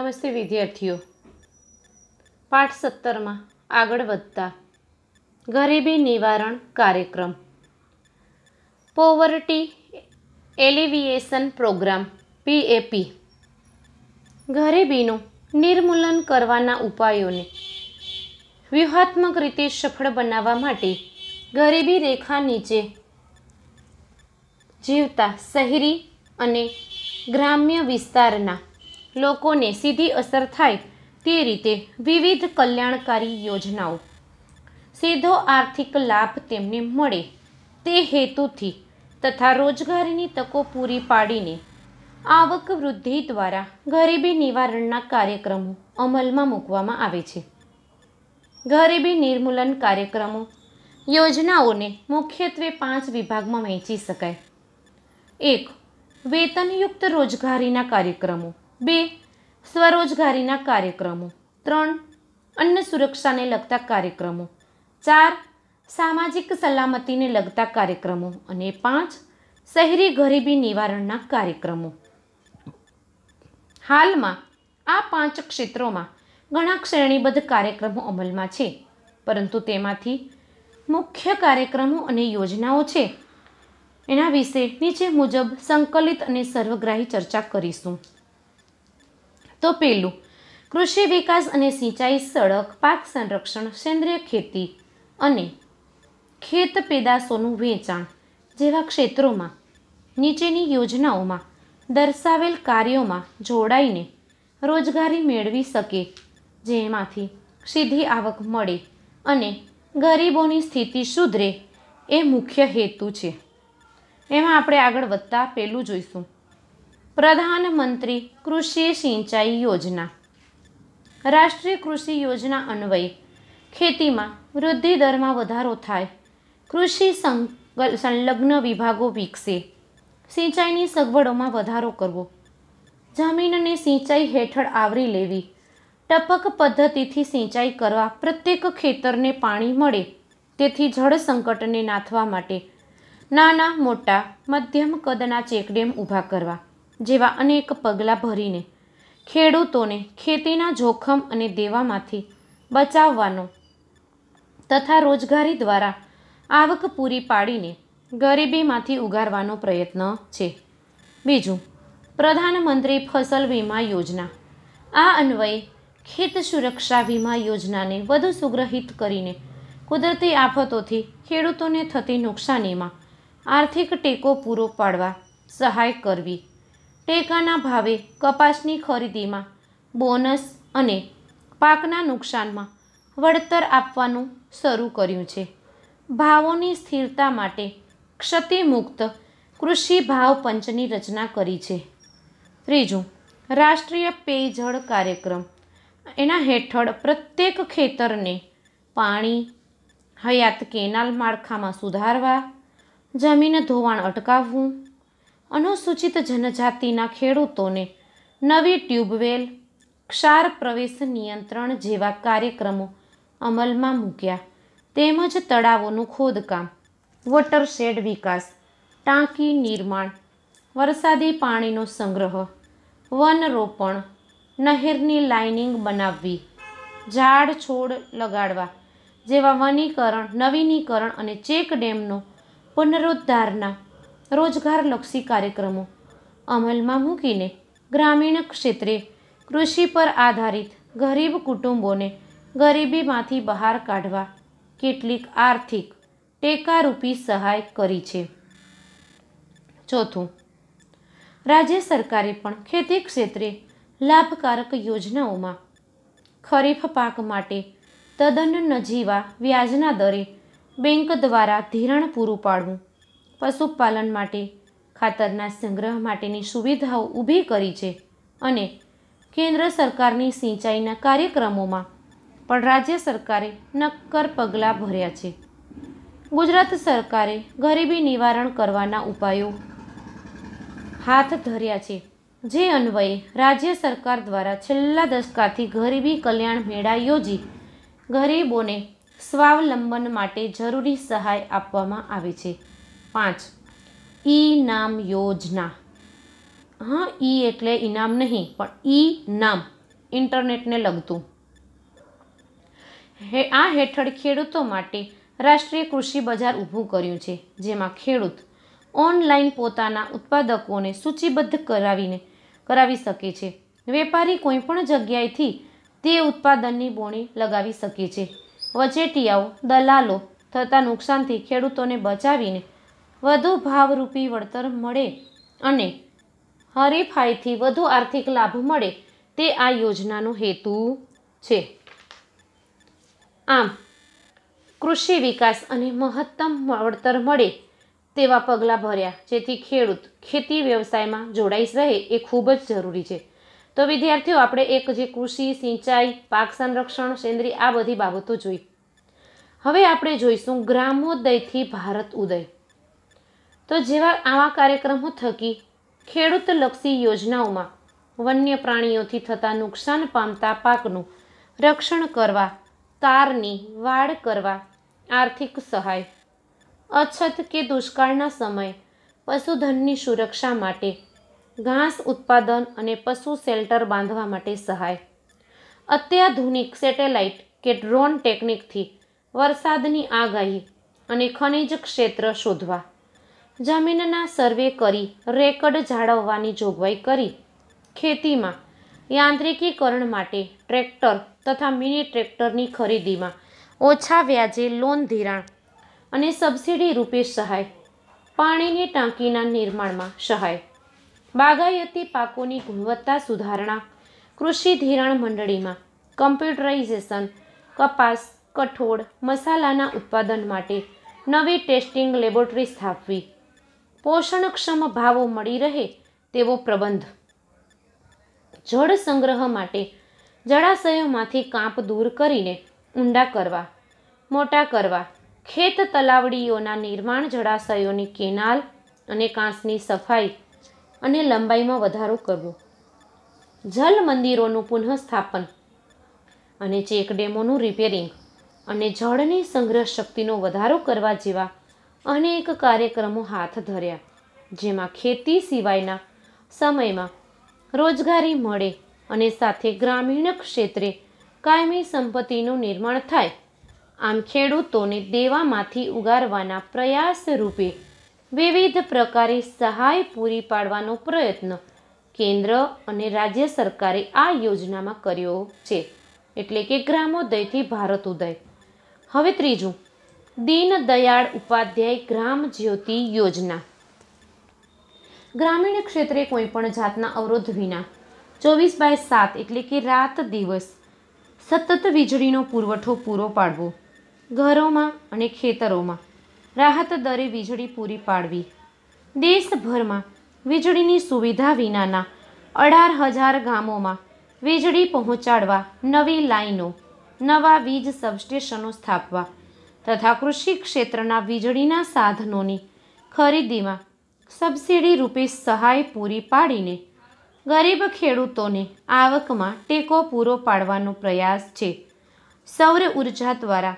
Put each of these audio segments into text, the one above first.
નમસ્તે વિદ્યાર્થીઓ પાઠ સત્તરમાં આગળ વધતા ગરીબી નિવારણ કાર્યક્રમ પોવર્ટી એલિવિએશન પ્રોગ્રામ પીએપી ગરીબીનું નિર્મૂલન કરવાના ઉપાયોને વ્યૂહાત્મક રીતે સફળ બનાવવા માટે ગરીબી રેખા નીચે જીવતા શહેરી અને ગ્રામ્ય વિસ્તારના લોકોને સીધી અસર થાય તે રીતે વિવિધ કલ્યાણકારી યોજનાઓ સીધો આર્થિક લાભ તેમને મળે તે હેતુથી તથા રોજગારીની તકો પૂરી પાડીને આવક વૃદ્ધિ દ્વારા ગરીબી નિવારણના કાર્યક્રમો અમલમાં મૂકવામાં આવે છે ગરીબી નિર્મૂલન કાર્યક્રમો યોજનાઓને મુખ્યત્વે પાંચ વિભાગમાં વહેંચી શકાય એક વેતનયુક્ત રોજગારીના કાર્યક્રમો બે સ્વરોજગારીના કાર્યક્રમો ત્રણ અન્ન સુરક્ષાને લગતા કાર્યક્રમો ચાર સામાજિક સલામતીને લગતા કાર્યક્રમો અને પાંચ શહેરી ગરીબી નિવારણના કાર્યક્રમો હાલમાં આ પાંચ ક્ષેત્રોમાં ઘણા શ્રેણીબદ્ધ કાર્યક્રમો અમલમાં છે પરંતુ તેમાંથી મુખ્ય કાર્યક્રમો અને યોજનાઓ છે એના વિશે નીચે મુજબ સંકલિત અને સર્વગ્રાહી ચર્ચા કરીશું તો પેલું કૃષિ વિકાસ અને સિંચાઈ સડક પાક સંરક્ષણ સેન્દ્રીય ખેતી અને ખેત પેદાશોનું વેચાણ જેવા ક્ષેત્રોમાં નીચેની યોજનાઓમાં દર્શાવેલ કાર્યોમાં જોડાઈને રોજગારી મેળવી શકે જેમાંથી સીધી આવક મળે અને ગરીબોની સ્થિતિ સુધરે એ મુખ્ય હેતુ છે એમાં આપણે આગળ વધતા પહેલું જોઈશું પ્રધાનમંત્રી કૃષિ સિંચાઈ યોજના રાષ્ટ્રીય કૃષિ યોજના અન્વયે ખેતીમાં વૃદ્ધિ દરમાં વધારો થાય કૃષિ સંગ સંલગ્ન વિભાગો વિકસે સિંચાઈની સગવડોમાં વધારો કરવો જમીનને સિંચાઈ હેઠળ આવરી લેવી ટપક પદ્ધતિથી સિંચાઈ કરવા પ્રત્યેક ખેતરને પાણી મળે તેથી જળ સંકટને નાથવા માટે નાના મોટા મધ્યમ કદના ચેકડેમ ઊભા કરવા જેવા અનેક પગલાં ભરીને ખેડૂતોને ખેતીના જોખમ અને દેવામાંથી બચાવવાનો તથા રોજગારી દ્વારા આવક પૂરી પાડીને ગરીબીમાંથી ઉગારવાનો પ્રયત્ન છે બીજું પ્રધાનમંત્રી ફસલ વીમા યોજના આ અન્વયે ખેત સુરક્ષા વીમા યોજનાને વધુ સુગ્રહિત કરીને કુદરતી આફતોથી ખેડૂતોને થતી નુકસાનીમાં આર્થિક ટેકો પૂરો પાડવા સહાય કરવી ટેકાના ભાવે કપાસની ખરીદીમાં બોનસ અને પાકના નુકસાનમાં વળતર આપવાનું શરૂ કર્યું છે ભાવોની સ્થિરતા માટે ક્ષતિમુક્ત કૃષિ ભાવ પંચની રચના કરી છે ત્રીજું રાષ્ટ્રીય પેયજળ કાર્યક્રમ એના હેઠળ પ્રત્યેક ખેતરને પાણી હયાત કેનાલ માળખામાં સુધારવા જમીન ધોવાણ અટકાવવું અનુસૂચિત જનજાતિના ખેડૂતોને નવી ટ્યુબવેલ ક્ષાર પ્રવેશ નિયંત્રણ જેવા કાર્યક્રમો અમલમાં મૂક્યા તેમજ તળાવોનું ખોદકામ વોટરશેડ વિકાસ ટાંકી નિર્માણ વરસાદી પાણીનો સંગ્રહ વન રોપણ નહેરની લાઇનિંગ બનાવવી ઝાડ છોડ લગાડવા જેવા વનીકરણ નવીનીકરણ અને ચેક ડેમનો પુનરુદ્ધારના રોજગારલક્ષી કાર્યક્રમો અમલમાં મૂકીને ગ્રામીણ ક્ષેત્રે કૃષિ પર આધારિત ગરીબ કુટુંબોને ગરીબીમાંથી બહાર કાઢવા કેટલીક આર્થિક ટેકારૂપી સહાય કરી છે ચોથું રાજ્ય સરકારે પણ ખેતી ક્ષેત્રે લાભકારક યોજનાઓમાં ખરીફ પાક માટે તદ્દન નજીવા વ્યાજના દરે બેંક દ્વારા ધિરાણ પૂરું પાડવું પશુપાલન માટે ખાતરના સંગ્રહ માટેની સુવિધાઓ ઊભી કરી છે અને કેન્દ્ર સરકારની સિંચાઈના કાર્યક્રમોમાં પણ રાજ્ય સરકારે નક્કર પગલાં ભર્યા છે ગુજરાત સરકારે ગરીબી નિવારણ કરવાના ઉપાયો હાથ ધર્યા છે જે અન્વયે રાજ્ય સરકાર દ્વારા છેલ્લા દશકાથી ગરીબી કલ્યાણ મેળા યોજી ગરીબોને સ્વાવલંબન માટે જરૂરી સહાય આપવામાં આવે છે પાંચ ઈ નામ યોજના હા ઈ એટલે ઇનામ નહીં પણ ઈ નામ ઇન્ટરનેટને લગતું હે આ હેઠળ ખેડૂતો માટે રાષ્ટ્રીય કૃષિ બજાર ઊભું કર્યું છે જેમાં ખેડૂત ઓનલાઈન પોતાના ઉત્પાદકોને સૂચિબદ્ધ કરાવીને કરાવી શકે છે વેપારી કોઈપણ જગ્યાએથી તે ઉત્પાદનની બોણી લગાવી શકે છે વચેટિયાઓ દલાલો થતા નુકસાનથી ખેડૂતોને બચાવીને વધુ ભાવરૂપી વળતર મળે અને હરીફાઈથી વધુ આર્થિક લાભ મળે તે આ યોજનાનો હેતુ છે આમ કૃષિ વિકાસ અને મહત્તમ વળતર મળે તેવા પગલાં ભર્યા જેથી ખેડૂત ખેતી વ્યવસાયમાં જોડાઈ રહે એ ખૂબ જ જરૂરી છે તો વિદ્યાર્થીઓ આપણે એક જે કૃષિ સિંચાઈ પાક સંરક્ષણ સેન્દ્રીય આ બધી બાબતો જોઈ હવે આપણે જોઈશું ગ્રામોદયથી ભારત ઉદય તો જેવા આવા કાર્યક્રમો થકી ખેડૂતલક્ષી યોજનાઓમાં વન્ય પ્રાણીઓથી થતા નુકસાન પામતા પાકનું રક્ષણ કરવા તારની વાડ કરવા આર્થિક સહાય અછત કે દુષ્કાળના સમયે પશુધનની સુરક્ષા માટે ઘાસ ઉત્પાદન અને પશુ શેલ્ટર બાંધવા માટે સહાય અત્યાધુનિક સેટેલાઇટ કે ડ્રોન ટેકનિકથી વરસાદની આગાહી અને ખનિજ ક્ષેત્ર શોધવા જમીનના સર્વે કરી રેકર્ડ જાળવવાની જોગવાઈ કરી ખેતીમાં યાંત્રિકીકરણ માટે ટ્રેક્ટર તથા મિની ટ્રેક્ટરની ખરીદીમાં ઓછા વ્યાજે લોન ધિરાણ અને સબસિડી રૂપે સહાય પાણીની ટાંકીના નિર્માણમાં સહાય બાગાયતી પાકોની ગુણવત્તા સુધારણા કૃષિ ધિરાણ મંડળીમાં કમ્પ્યુટરાઇઝેશન કપાસ કઠોળ મસાલાના ઉત્પાદન માટે નવી ટેસ્ટિંગ લેબોરેટરી સ્થાપવી પોષણક્ષમ ભાવો મળી રહે તેવો પ્રબંધ જળ સંગ્રહ માટે જળાશયોમાંથી કાંપ દૂર કરીને ઊંડા કરવા મોટા કરવા ખેત તલાવડીઓના નિર્માણ જળાશયોની કેનાલ અને કાંસની સફાઈ અને લંબાઈમાં વધારો કરવો જલ મંદિરોનું પુનઃસ્થાપન અને ચેકડેમોનું રિપેરિંગ અને જળની સંગ્રહ શક્તિનો વધારો કરવા જેવા અનેક કાર્યક્રમો હાથ ધર્યા જેમાં ખેતી સિવાયના સમયમાં રોજગારી મળે અને સાથે ગ્રામીણ ક્ષેત્રે કાયમી સંપત્તિનું નિર્માણ થાય આમ ખેડૂતોને દેવામાંથી ઉગારવાના પ્રયાસ રૂપે વિવિધ પ્રકારે સહાય પૂરી પાડવાનો પ્રયત્ન કેન્દ્ર અને રાજ્ય સરકારે આ યોજનામાં કર્યો છે એટલે કે ગ્રામોદયથી ભારત ઉદય હવે ત્રીજું દીનદયાળ ઉપાધ્યાય ગ્રામ જ્યોતિ યોજના ગ્રામીણ ક્ષેત્રે કોઈપણ જાતના અવરોધ વિના ચોવીસ બાય સાત એટલે કે રાત દિવસ સતત વીજળીનો પુરવઠો પૂરો પાડવો ઘરોમાં અને ખેતરોમાં રાહત દરે વીજળી પૂરી પાડવી દેશભરમાં વીજળીની સુવિધા વિનાના અઢાર હજાર ગામોમાં વીજળી પહોંચાડવા નવી લાઈનો નવા વીજ સબસ્ટેશનો સ્થાપવા તથા કૃષિ ક્ષેત્રના વીજળીના સાધનોની ખરીદીમાં સબસિડી રૂપે સહાય પૂરી પાડીને ગરીબ ખેડૂતોને આવકમાં ટેકો પૂરો પાડવાનો પ્રયાસ છે સૌર ઉર્જા દ્વારા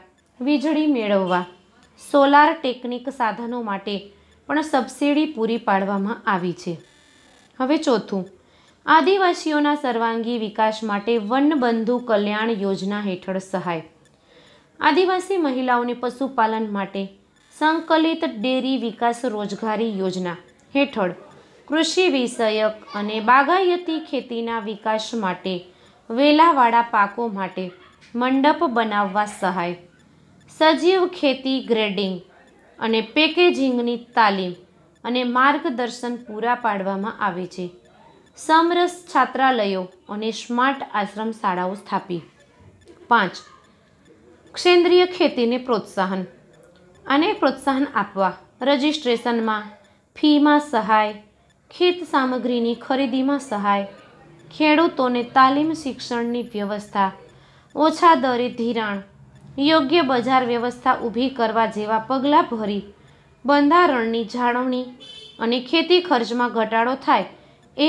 વીજળી મેળવવા સોલાર ટેકનિક સાધનો માટે પણ સબસિડી પૂરી પાડવામાં આવી છે હવે ચોથું આદિવાસીઓના સર્વાંગી વિકાસ માટે વનબંધુ કલ્યાણ યોજના હેઠળ સહાય આદિવાસી મહિલાઓને પશુપાલન માટે સંકલિત ડેરી વિકાસ રોજગારી યોજના હેઠળ કૃષિ વિષયક અને બાગાયતી ખેતીના વિકાસ માટે વેલાવાળા પાકો માટે મંડપ બનાવવા સહાય સજીવ ખેતી ગ્રેડિંગ અને પેકેજિંગની તાલીમ અને માર્ગદર્શન પૂરા પાડવામાં આવે છે સમરસ છાત્રાલયો અને સ્માર્ટ આશ્રમ શાળાઓ સ્થાપી પાંચ સેન્દ્રિય ખેતીને પ્રોત્સાહન અને પ્રોત્સાહન આપવા રજિસ્ટ્રેશનમાં ફીમાં સહાય ખેત સામગ્રીની ખરીદીમાં સહાય ખેડૂતોને તાલીમ શિક્ષણની વ્યવસ્થા ઓછા દરે ધિરાણ યોગ્ય બજાર વ્યવસ્થા ઊભી કરવા જેવા પગલાં ભરી બંધારણની જાળવણી અને ખેતી ખર્ચમાં ઘટાડો થાય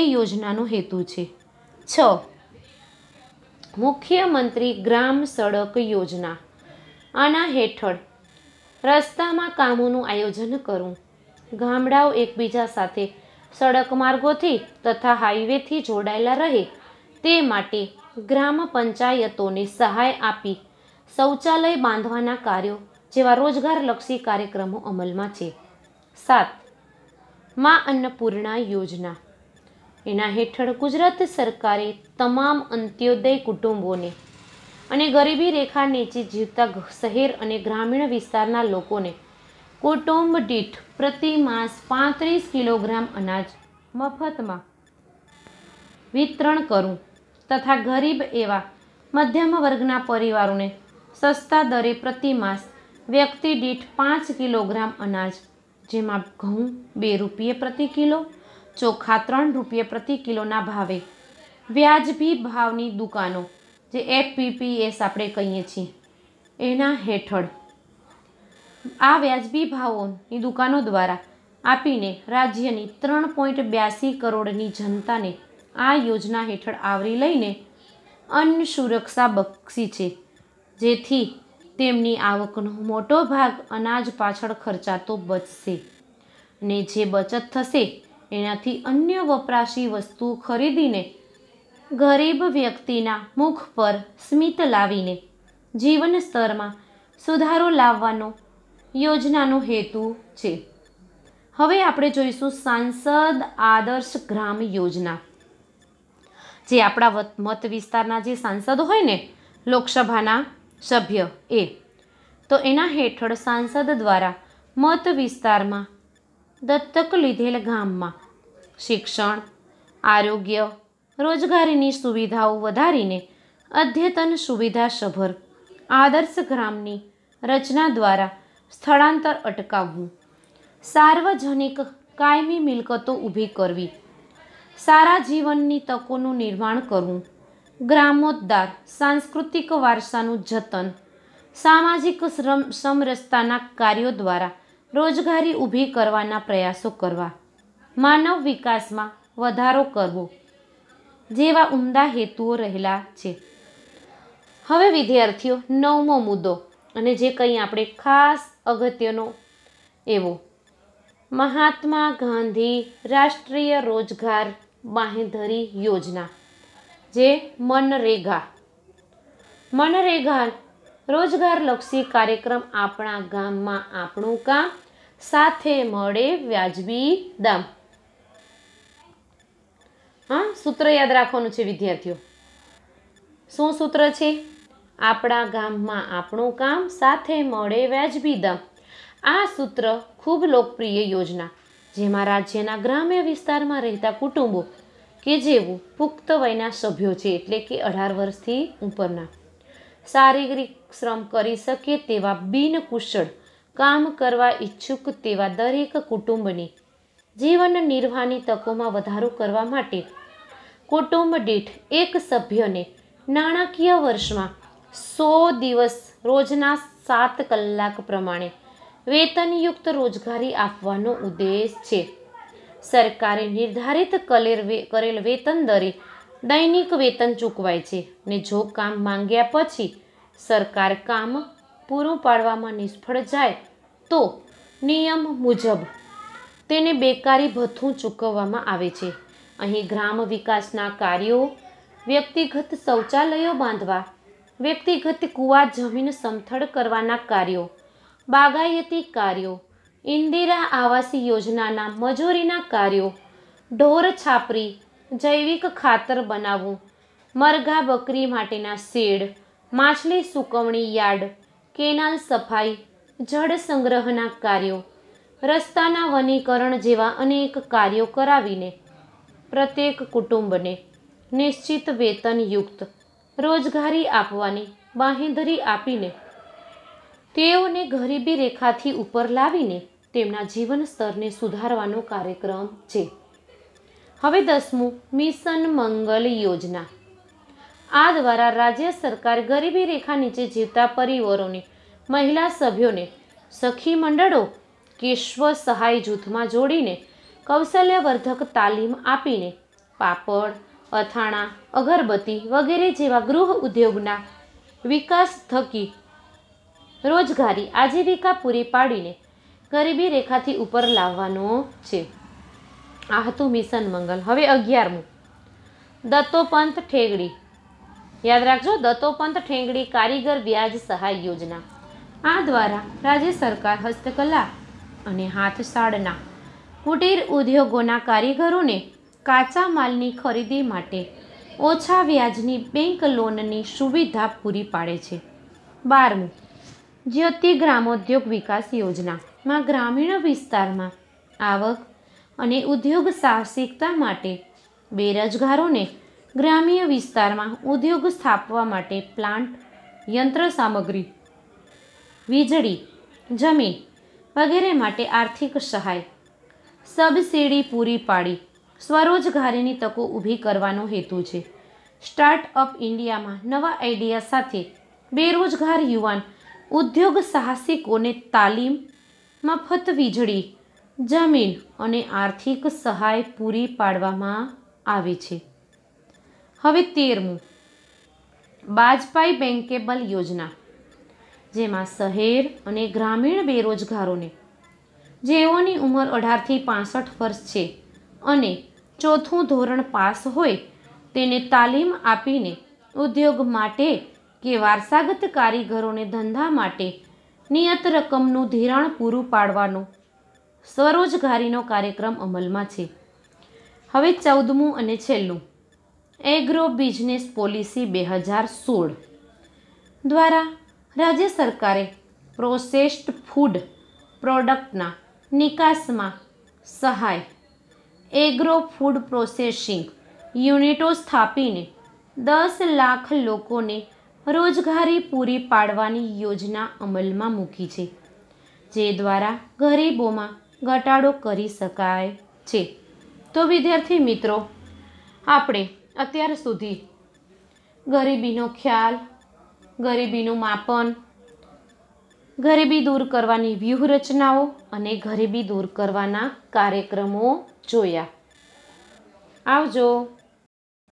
એ યોજનાનો હેતુ છે છ મુખ્યમંત્રી ગ્રામ સડક યોજના આના હેઠળ રસ્તામાં કામોનું આયોજન કરવું ગામડાઓ એકબીજા સાથે સડક માર્ગોથી તથા હાઈવેથી જોડાયેલા રહે તે માટે ગ્રામ પંચાયતોને સહાય આપી શૌચાલય બાંધવાના કાર્યો જેવા રોજગારલક્ષી કાર્યક્રમો અમલમાં છે સાત મા અન્નપૂર્ણા યોજના એના હેઠળ ગુજરાત સરકારે તમામ અંત્યોદય કુટુંબોને અને ગરીબી રેખા નીચે જીવતા શહેર અને ગ્રામીણ વિસ્તારના લોકોને કુટુંબ દીઠ પ્રતિ માસ પાંત્રીસ કિલોગ્રામ અનાજ મફતમાં વિતરણ કરું તથા ગરીબ એવા મધ્યમ વર્ગના પરિવારોને સસ્તા દરે પ્રતિ માસ વ્યક્તિ દીઠ પાંચ કિલોગ્રામ અનાજ જેમાં ઘઉં બે રૂપિયે પ્રતિ કિલો ચોખા ત્રણ રૂપિયે પ્રતિ કિલોના ભાવે વ્યાજબી ભાવની દુકાનો જે એફપીપીએસ આપણે કહીએ છીએ એના હેઠળ આ વ્યાજબી ભાવોની દુકાનો દ્વારા આપીને રાજ્યની ત્રણ પોઈન્ટ બ્યાસી કરોડની જનતાને આ યોજના હેઠળ આવરી લઈને અન્ન સુરક્ષા બક્ષી છે જેથી તેમની આવકનો મોટો ભાગ અનાજ પાછળ ખર્ચાતો બચશે ને જે બચત થશે એનાથી અન્ય વપરાશી વસ્તુ ખરીદીને ગરીબ વ્યક્તિના મુખ પર સ્મિત લાવીને જીવન સ્તરમાં સુધારો લાવવાનો યોજનાનો હેતુ છે હવે આપણે જોઈશું સાંસદ આદર્શ ગ્રામ યોજના જે આપણા મત વિસ્તારના જે સાંસદ હોય ને લોકસભાના સભ્ય એ તો એના હેઠળ સાંસદ દ્વારા મત વિસ્તારમાં દત્તક લીધેલ ગામમાં શિક્ષણ આરોગ્ય રોજગારીની સુવિધાઓ વધારીને અદ્યતન સુવિધાસભર આદર્શ ગ્રામની રચના દ્વારા સ્થળાંતર અટકાવવું સાર્વજનિક કાયમી મિલકતો ઊભી કરવી સારા જીવનની તકોનું નિર્માણ કરવું ગ્રામોદ્ધાર સાંસ્કૃતિક વારસાનું જતન સામાજિક સમરસતાના કાર્યો દ્વારા રોજગારી ઊભી કરવાના પ્રયાસો કરવા માનવ વિકાસમાં વધારો કરવો જેવા ઉમદા હેતુઓ રહેલા છે હવે વિદ્યાર્થીઓ નવમો મુદ્દો અને જે કંઈ આપણે ખાસ અગત્યનો એવો મહાત્મા ગાંધી રાષ્ટ્રીય રોજગાર બાંહેધરી યોજના જે મનરેગા મનરેગા રોજગારલક્ષી કાર્યક્રમ આપણા ગામમાં આપણું કામ સાથે મળે વ્યાજબી દામ હા સૂત્ર યાદ રાખવાનું છે વિદ્યાર્થીઓ શું સૂત્ર છે આપણા ગામમાં આપણું કામ સાથે મળે વ્યાજબી દમ આ સૂત્ર ખૂબ લોકપ્રિય યોજના જેમાં રાજ્યના ગ્રામ્ય વિસ્તારમાં રહેતા કુટુંબો કે જેઓ પુખ્ત વયના સભ્યો છે એટલે કે અઢાર વર્ષથી ઉપરના શારીરિક શ્રમ કરી શકે તેવા બિનકુશળ કામ કરવા ઈચ્છુક તેવા દરેક કુટુંબની જીવન નિર્વાહની તકોમાં વધારો કરવા માટે કુટુંબ દીઠ એક સભ્યને નાણાકીય વર્ષમાં સો દિવસ રોજના સાત કલાક પ્રમાણે વેતનયુક્ત રોજગારી આપવાનો ઉદ્દેશ છે સરકારે નિર્ધારિત કરેલ વેતન દરે દૈનિક વેતન ચૂકવાય છે ને જો કામ માંગ્યા પછી સરકાર કામ પૂરું પાડવામાં નિષ્ફળ જાય તો નિયમ મુજબ તેને બેકારી ભથ્થું ચૂકવવામાં આવે છે અહીં ગ્રામ વિકાસના કાર્યો વ્યક્તિગત શૌચાલયો બાંધવા વ્યક્તિગત કૂવા જમીન સમથળ કરવાના કાર્યો બાગાયતી કાર્યો ઇન્દિરા આવાસી યોજનાના મજૂરીના કાર્યો ઢોર છાપરી જૈવિક ખાતર બનાવવું મરઘા બકરી માટેના શેડ માછલી સૂકવણી યાર્ડ કેનાલ સફાઈ જળ સંગ્રહના કાર્યો રસ્તાના વનીકરણ જેવા અનેક કાર્યો કરાવીને પ્રત્યેક કુટુંબને નિશ્ચિત વેતનયુક્ત રોજગારી આપવાની બાંહેધરી આપીને તેઓને ગરીબી રેખાથી ઉપર લાવીને તેમના જીવન સ્તરને સુધારવાનો કાર્યક્રમ છે હવે દસમું મિશન મંગલ યોજના આ દ્વારા રાજ્ય સરકાર ગરીબી રેખા નીચે જીવતા પરિવારોને મહિલા સભ્યોને સખી મંડળો કેશ્વ સહાય જૂથમાં જોડીને કૌશલ્યવર્ધક તાલીમ આપીને પાપડ અથાણા અગરબત્તી વગેરે જેવા ગૃહ ઉદ્યોગના વિકાસ થકી રોજગારી આજીવિકા પૂરી પાડીને ગરીબી રેખાથી ઉપર લાવવાનો છે આ હતું મિશન મંગલ હવે અગિયારમું દત્તોપંત ઠેગડી યાદ રાખજો દત્તોપંત ઠેંગડી કારીગર વ્યાજ સહાય યોજના આ દ્વારા રાજ્ય સરકાર હસ્તકલા અને હાથસાળના કુટીર ઉદ્યોગોના કારીગરોને કાચા માલની ખરીદી માટે ઓછા વ્યાજની બેંક લોનની સુવિધા પૂરી પાડે છે બારમું જ્યોતિ ગ્રામોદ્યોગ વિકાસ યોજનામાં ગ્રામીણ વિસ્તારમાં આવક અને ઉદ્યોગ સાહસિકતા માટે બેરોજગારોને ગ્રામ્ય વિસ્તારમાં ઉદ્યોગ સ્થાપવા માટે પ્લાન્ટ યંત્ર સામગ્રી વીજળી જમીન વગેરે માટે આર્થિક સહાય સબસિડી પૂરી પાડી સ્વરોજગારીની તકો ઊભી કરવાનો હેતુ છે સ્ટાર્ટઅપ ઇન્ડિયામાં નવા આઈડિયા સાથે બેરોજગાર યુવાન ઉદ્યોગ સાહસિકોને તાલીમ મફત વીજળી જમીન અને આર્થિક સહાય પૂરી પાડવામાં આવે છે હવે તેરમું બાજપાઈ બેંકેબલ યોજના જેમાં શહેર અને ગ્રામીણ બેરોજગારોને જેઓની ઉંમર અઢારથી પાસઠ વર્ષ છે અને ચોથું ધોરણ પાસ હોય તેને તાલીમ આપીને ઉદ્યોગ માટે કે વારસાગત કારીગરોને ધંધા માટે નિયત રકમનું ધિરાણ પૂરું પાડવાનો સ્વરોજગારીનો કાર્યક્રમ અમલમાં છે હવે ચૌદમું અને છેલ્લું એગ્રો બિઝનેસ પોલિસી બે હજાર સોળ દ્વારા રાજ્ય સરકારે પ્રોસેસ્ડ ફૂડ પ્રોડક્ટના નિકાસમાં સહાય એગ્રો ફૂડ પ્રોસેસિંગ યુનિટો સ્થાપીને દસ લાખ લોકોને રોજગારી પૂરી પાડવાની યોજના અમલમાં મૂકી છે જે દ્વારા ગરીબોમાં ઘટાડો કરી શકાય છે તો વિદ્યાર્થી મિત્રો આપણે અત્યાર સુધી ગરીબીનો ખ્યાલ ગરીબીનું માપન ગરીબી દૂર કરવાની વ્યૂહરચનાઓ અને ગરીબી દૂર કરવાના કાર્યક્રમો જોયા આવજો